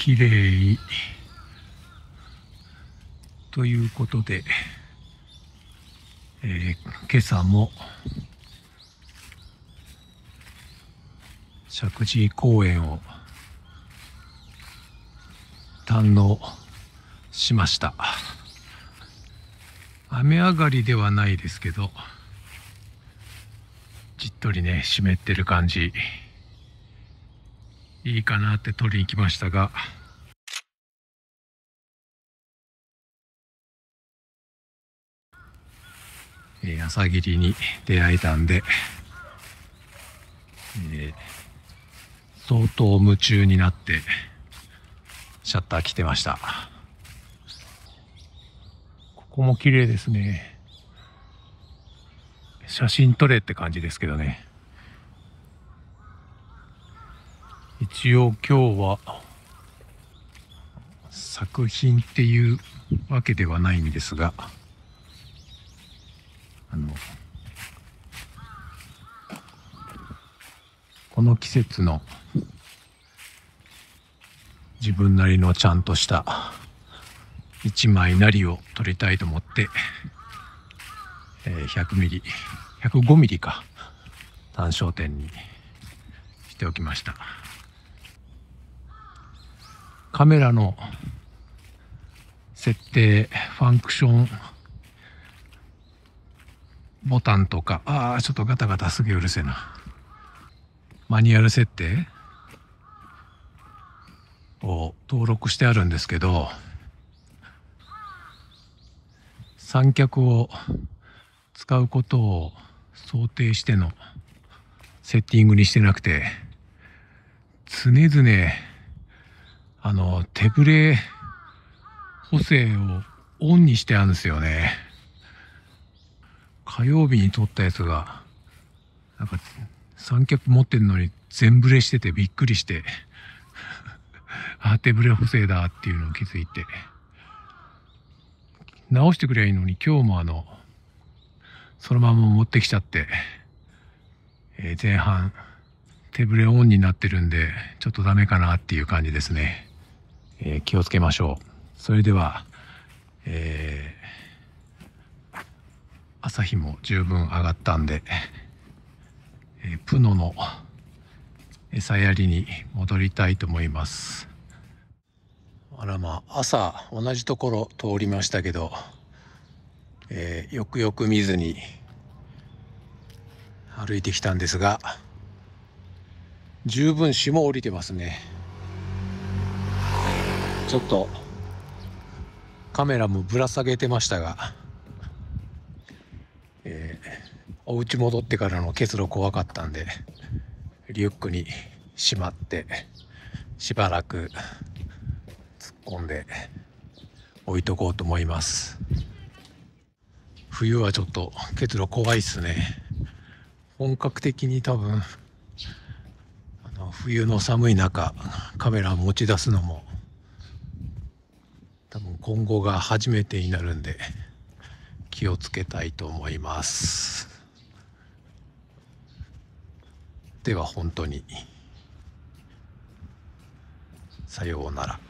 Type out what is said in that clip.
きれいに。ということで、えー、今朝も石神公園を堪能しました雨上がりではないですけどじっとりね湿ってる感じいいかなって取りに来ましたが。え朝霧に出会えたんで、えー、相当夢中になってシャッター来てましたここも綺麗ですね写真撮れって感じですけどね一応今日は作品っていうわけではないんですがあのこの季節の自分なりのちゃんとした一枚なりを撮りたいと思って、え100ミリ105ミリか単焦点にしておきました。カメラの設定、ファンクション、ボタンとか、ああ、ちょっとガタガタすげえうるせえな。マニュアル設定を登録してあるんですけど、三脚を使うことを想定してのセッティングにしてなくて、常々あの、手ぶれ補正をオンにしてあるんですよね。火曜日に撮ったやつが、なんか、三脚持ってんのに全ブレしててびっくりして、あ、手ぶれ補正だっていうのを気づいて、直してくれゃいいのに今日もあの、そのまま持ってきちゃって、えー、前半、手ぶれオンになってるんで、ちょっとダメかなっていう感じですね。えー、気をつけましょう。それでは、えー、朝日も十分上がったんで、えー、プノの餌やりに戻りたいと思います。あらまあ朝同じところ通りましたけど、えー、よくよく見ずに歩いてきたんですが十分霜降りてますね。ちょっとカメラもぶら下げてましたが、えー、お家戻ってからの結露怖かったんでリュックにしまってしばらく突っ込んで置いとこうと思います冬はちょっと結露怖いっすね本格的に多分あの冬の寒い中カメラ持ち出すのも多分今後が初めてになるんで気をつけたいと思いますでは本当にさようなら。